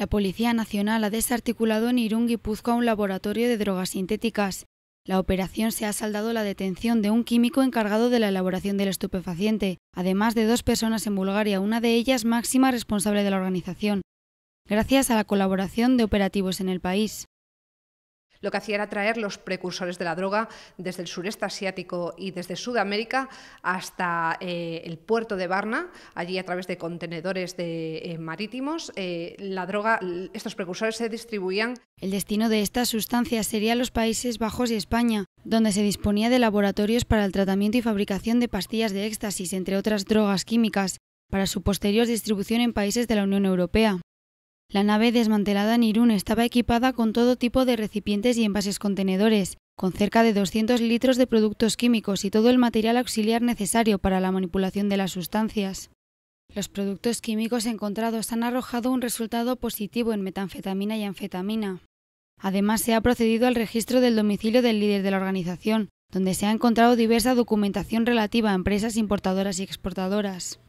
La Policía Nacional ha desarticulado en Irún a un laboratorio de drogas sintéticas. La operación se ha saldado la detención de un químico encargado de la elaboración del estupefaciente, además de dos personas en Bulgaria, una de ellas máxima responsable de la organización, gracias a la colaboración de operativos en el país. Lo que hacía era traer los precursores de la droga desde el sureste asiático y desde Sudamérica hasta eh, el puerto de Varna. Allí, a través de contenedores eh, marítimos, eh, la droga, estos precursores se distribuían. El destino de estas sustancias sería los Países Bajos y España, donde se disponía de laboratorios para el tratamiento y fabricación de pastillas de éxtasis, entre otras drogas químicas, para su posterior distribución en países de la Unión Europea. La nave desmantelada en Irún estaba equipada con todo tipo de recipientes y envases contenedores, con cerca de 200 litros de productos químicos y todo el material auxiliar necesario para la manipulación de las sustancias. Los productos químicos encontrados han arrojado un resultado positivo en metanfetamina y anfetamina. Además, se ha procedido al registro del domicilio del líder de la organización, donde se ha encontrado diversa documentación relativa a empresas importadoras y exportadoras.